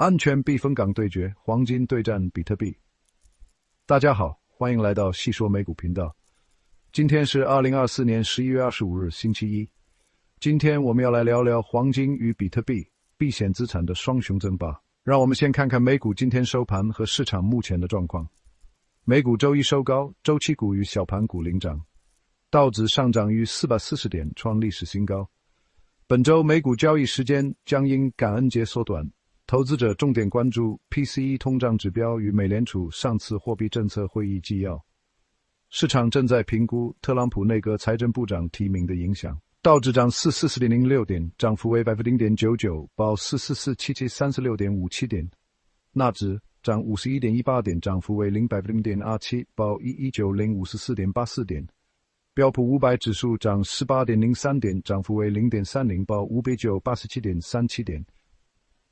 安全避风港对决，黄金对战比特币。大家好，欢迎来到细说美股频道。今天是二零二四年十一月二十五日，星期一。今天我们要来聊聊黄金与比特币避险资产的双雄争霸。让我们先看看美股今天收盘和市场目前的状况。美股周一收高，周期股与小盘股领涨，道指上涨逾四百四十点，创历史新高。本周美股交易时间将因感恩节缩短。投资者重点关注 PCE 通胀指标与美联储上次货币政策会议纪要。市场正在评估特朗普内阁财政部长提名的影响。道指涨四四四点零六点，涨幅为百分之零点九九，报四四四七七三十六点五七点。纳指涨五十一点一八点，涨幅为零百分之零点二七，报一一九零五十四点八四点。标普五百指数涨十八点零三点，涨幅为零点三零，报五百九八十七点三七点。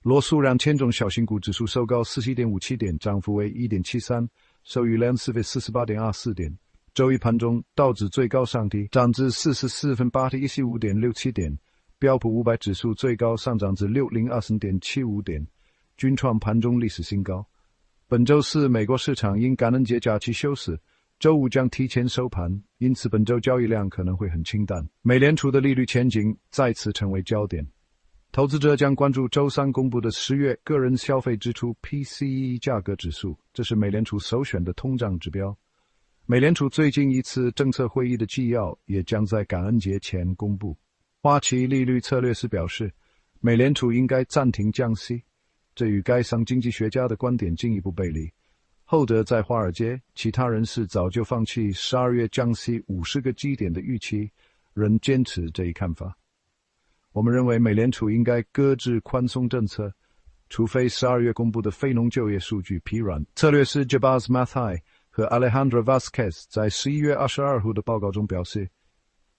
罗素让千种小型股指数收高四十一点五七点，涨幅为一点七三，收于两四百四十八点二四点。周一盘中，道指最高上跌，涨至四十四分八点一十五点六七点；标普五百指数最高上涨至六零二零点七五点，均创盘中历史新高。本周四，美国市场因感恩节假期休市，周五将提前收盘，因此本周交易量可能会很清淡。美联储的利率前景再次成为焦点。投资者将关注周三公布的十月个人消费支出 （PCE） 价格指数，这是美联储首选的通胀指标。美联储最近一次政策会议的纪要也将在感恩节前公布。花旗利率策略师表示，美联储应该暂停降息，这与该行经济学家的观点进一步背离。后者在华尔街其他人士早就放弃十二月降息五十个基点的预期，仍坚持这一看法。我们认为美联储应该搁置宽松政策，除非十二月公布的非农就业数据疲软。策略师 j a b a z Mathai 和 Alejandro Vasquez 在十一月二十二日的报告中表示，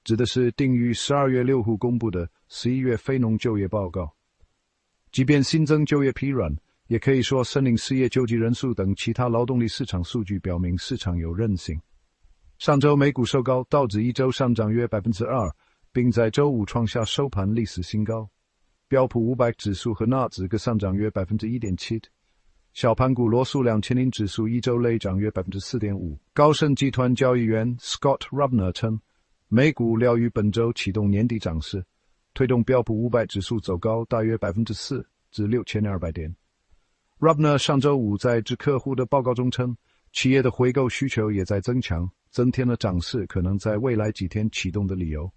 指的是定于十二月六日公布的十一月非农就业报告。即便新增就业疲软，也可以说申领失业救济人数等其他劳动力市场数据表明市场有韧性。上周美股收高，道指一周上涨约百分之二。并在周五创下收盘历史新高，标普五百指数和纳指各上涨约百分之一点七，小盘股罗素两千零指数一周内涨约百分之四点五。高盛集团交易员 Scott r u b n e r 称，美股料于本周启动年底涨势，推动标普五百指数走高大约百分之四至六千二百点。r u b n e r 上周五在致客户的报告中称，企业的回购需求也在增强，增添了涨势可能在未来几天启动的理由。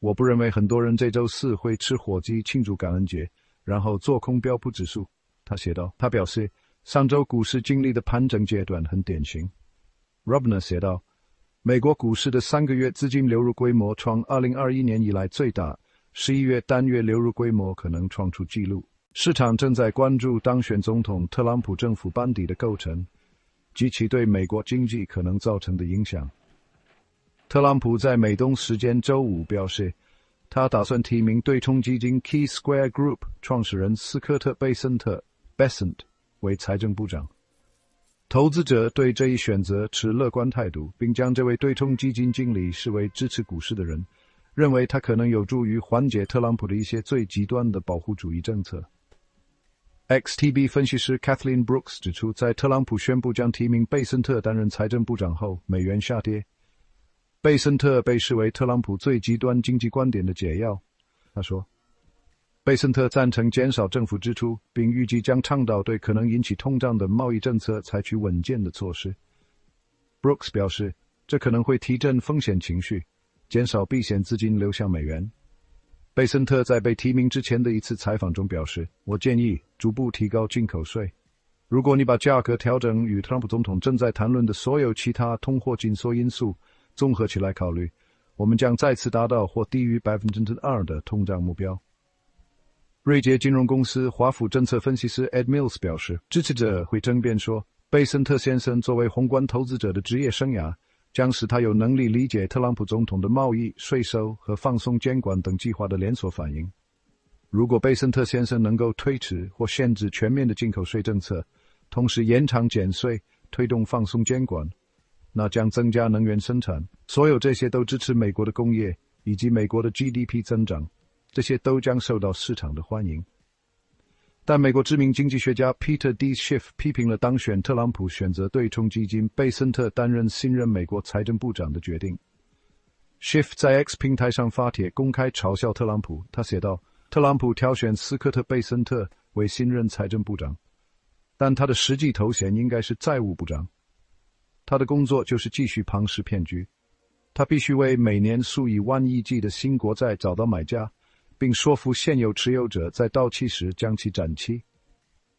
我不认为很多人这周四会吃火鸡庆祝感恩节，然后做空标普指数。他写道，他表示上周股市经历的盘整阶段很典型。Robner 写道，美国股市的三个月资金流入规模创2021年以来最大，十一月单月流入规模可能创出纪录。市场正在关注当选总统特朗普政府班底的构成及其对美国经济可能造成的影响。特朗普在美东时间周五表示，他打算提名对冲基金 Key Square Group 创始人斯科特·贝森特 b e s a n t 为财政部长。投资者对这一选择持乐观态度，并将这位对冲基金经理视为支持股市的人，认为他可能有助于缓解特朗普的一些最极端的保护主义政策。XTB 分析师 k a t h l e e n Brooks 指出，在特朗普宣布将提名贝森特担任财政部长后，美元下跌。贝森特被视为特朗普最极端经济观点的解药。他说：“贝森特赞成减少政府支出，并预计将倡导对可能引起通胀的贸易政策采取稳健的措施。” Brooks 表示：“这可能会提振风险情绪，减少避险资金流向美元。”贝森特在被提名之前的一次采访中表示：“我建议逐步提高进口税。如果你把价格调整与特朗普总统正在谈论的所有其他通货紧缩因素。”综合起来考虑，我们将再次达到或低于百分之二的通胀目标。瑞杰金融公司华府政策分析师 Ed Mills 表示，支持者会争辩说，贝森特先生作为宏观投资者的职业生涯将使他有能力理解特朗普总统的贸易、税收和放松监管等计划的连锁反应。如果贝森特先生能够推迟或限制全面的进口税政策，同时延长减税、推动放松监管。那将增加能源生产，所有这些都支持美国的工业以及美国的 GDP 增长，这些都将受到市场的欢迎。但美国知名经济学家 Peter D. Schiff 批评了当选特朗普选择对冲基金贝森特担任新任美国财政部长的决定。Schiff 在 X 平台上发帖公开嘲笑特朗普，他写道：“特朗普挑选斯科特·贝森特为新任财政部长，但他的实际头衔应该是债务部长。”他的工作就是继续庞氏骗局。他必须为每年数以万亿计的新国债找到买家，并说服现有持有者在到期时将其展期。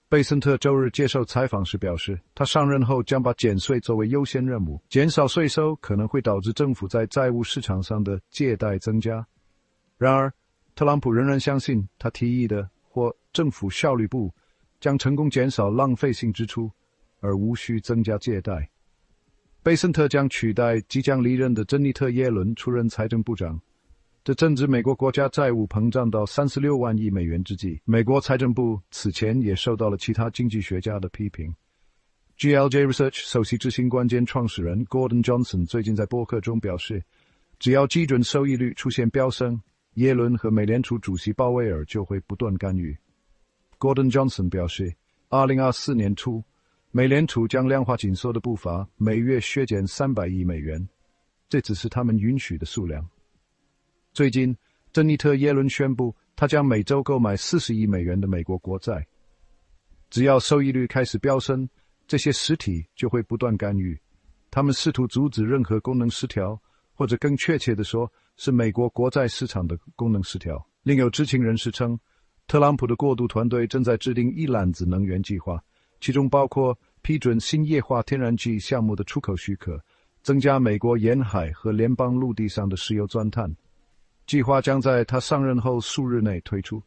贝森特周日接受采访时表示，他上任后将把减税作为优先任务。减少税收可能会导致政府在债务市场上的借贷增加。然而，特朗普仍然相信他提议的或政府效率部将成功减少浪费性支出，而无需增加借贷。贝森特将取代即将离任的珍妮特·耶伦出任财政部长，这正值美国国家债务膨胀到三十六万亿美元之际。美国财政部此前也受到了其他经济学家的批评。GLJ Research 首席执行官兼创始人 Gordon Johnson 最近在博客中表示，只要基准收益率出现飙升，耶伦和美联储主席鲍威尔就会不断干预。Gordon Johnson 表示，二零二四年初。美联储将量化紧缩的步伐每月削减三百亿美元，这只是他们允许的数量。最近，珍妮特·耶伦宣布，她将每周购买四十亿美元的美国国债。只要收益率开始飙升，这些实体就会不断干预，他们试图阻止任何功能失调，或者更确切地说，是美国国债市场的功能失调。另有知情人士称，特朗普的过渡团队正在制定一揽子能源计划。其中包括批准新液化天然气项目的出口许可，增加美国沿海和联邦陆地上的石油钻探。计划将在他上任后数日内推出。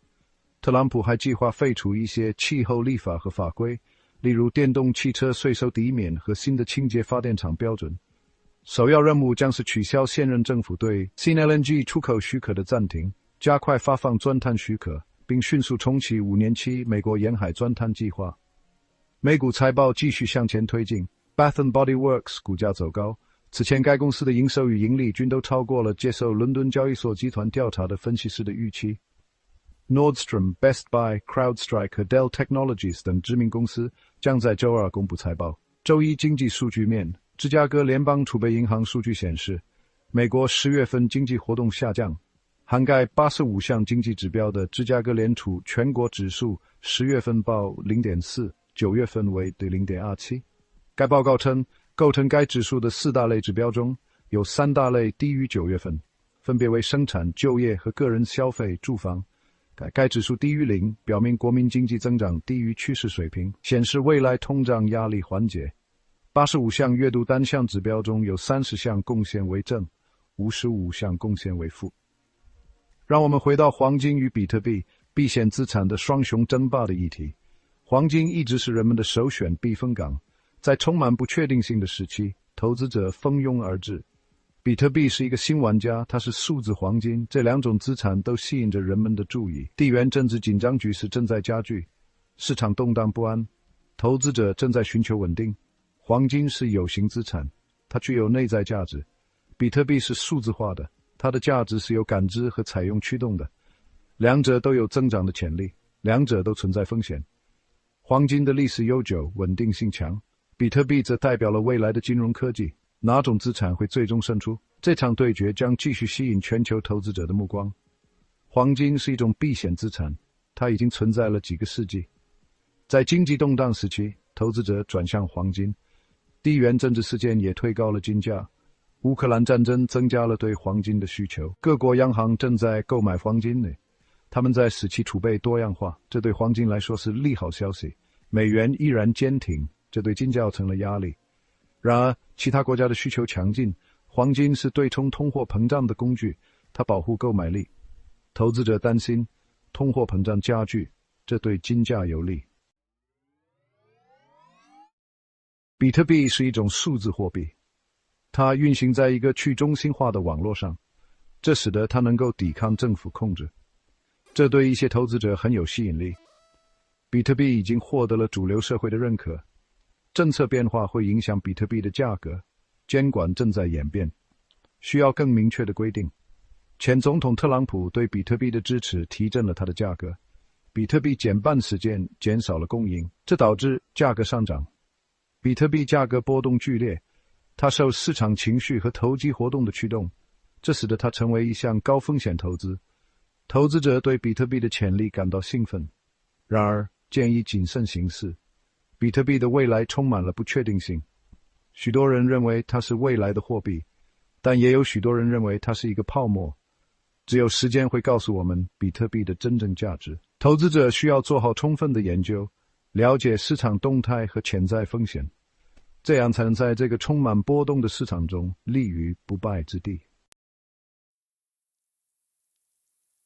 特朗普还计划废除一些气候立法和法规，例如电动汽车税收抵免和新的清洁发电厂标准。首要任务将是取消现任政府对 CNG 出口许可的暂停，加快发放钻探许可，并迅速重启五年期美国沿海钻探计划。美股财报继续向前推进，Bath and Body Works 股价走高。此前，该公司的营收与盈利均都超过了接受伦敦交易所集团调查的分析师的预期。Nordstrom、Best Buy、CrowdStrike、Dell Technologies 等知名公司将在周二公布财报。周一经济数据面，芝加哥联邦储备银行数据显示，美国十月份经济活动下降。涵盖八十五项经济指标的芝加哥联储全国指数十月份报零点四。九月份为零点二七。该报告称，构成该指数的四大类指标中有三大类低于九月份，分别为生产、就业和个人消费、住房。该指数低于零，表明国民经济增长低于趋势水平，显示未来通胀压力缓解。八十五项月度单项指标中有三十项贡献为正，五十五项贡献为负。让我们回到黄金与比特币避险资产的双雄争霸的议题。黄金一直是人们的首选避风港，在充满不确定性的时期，投资者蜂拥而至。比特币是一个新玩家，它是数字黄金。这两种资产都吸引着人们的注意。地缘政治紧张局势正在加剧，市场动荡不安，投资者正在寻求稳定。黄金是有形资产，它具有内在价值；比特币是数字化的，它的价值是由感知和采用驱动的。两者都有增长的潜力，两者都存在风险。黄金的历史悠久，稳定性强；比特币则代表了未来的金融科技。哪种资产会最终胜出？这场对决将继续吸引全球投资者的目光。黄金是一种避险资产，它已经存在了几个世纪。在经济动荡时期，投资者转向黄金；地缘政治事件也推高了金价。乌克兰战争增加了对黄金的需求，各国央行正在购买黄金呢。他们在使其储备多样化，这对黄金来说是利好消息。美元依然坚挺，这对金价成了压力。然而，其他国家的需求强劲，黄金是对冲通货膨胀的工具，它保护购买力。投资者担心通货膨胀加剧，这对金价有利。比特币是一种数字货币，它运行在一个去中心化的网络上，这使得它能够抵抗政府控制。这对一些投资者很有吸引力。比特币已经获得了主流社会的认可。政策变化会影响比特币的价格。监管正在演变，需要更明确的规定。前总统特朗普对比特币的支持提振了它的价格。比特币减半时间减少了供应，这导致价格上涨。比特币价格波动剧烈，它受市场情绪和投机活动的驱动，这使得它成为一项高风险投资。投资者对比特币的潜力感到兴奋，然而建议谨慎行事。比特币的未来充满了不确定性，许多人认为它是未来的货币，但也有许多人认为它是一个泡沫。只有时间会告诉我们比特币的真正价值。投资者需要做好充分的研究，了解市场动态和潜在风险，这样才能在这个充满波动的市场中立于不败之地。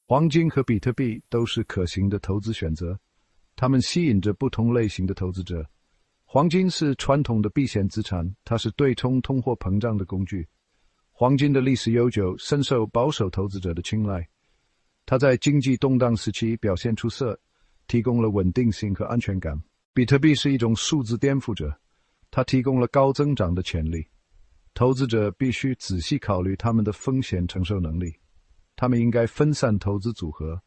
黄金和比特币都是可行的投资选择，它们吸引着不同类型的投资者。黄金是传统的避险资产，它是对冲通货膨胀的工具。黄金的历史悠久，深受保守投资者的青睐，它在经济动荡时期表现出色，提供了稳定性和安全感。比特币是一种数字颠覆者，它提供了高增长的潜力。投资者必须仔细考虑他们的风险承受能力。他们应该分散投资组合。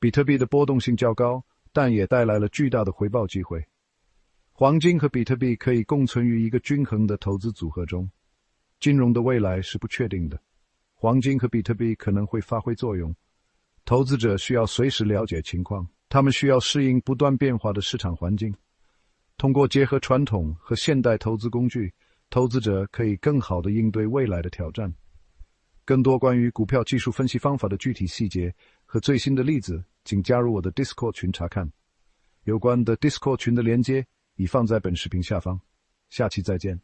比特币的波动性较高，但也带来了巨大的回报机会。黄金和比特币可以共存于一个均衡的投资组合中。金融的未来是不确定的，黄金和比特币可能会发挥作用。投资者需要随时了解情况，他们需要适应不断变化的市场环境。通过结合传统和现代投资工具，投资者可以更好地应对未来的挑战。更多关于股票技术分析方法的具体细节和最新的例子，请加入我的 Discord 群查看。有关的 Discord 群的链接已放在本视频下方。下期再见。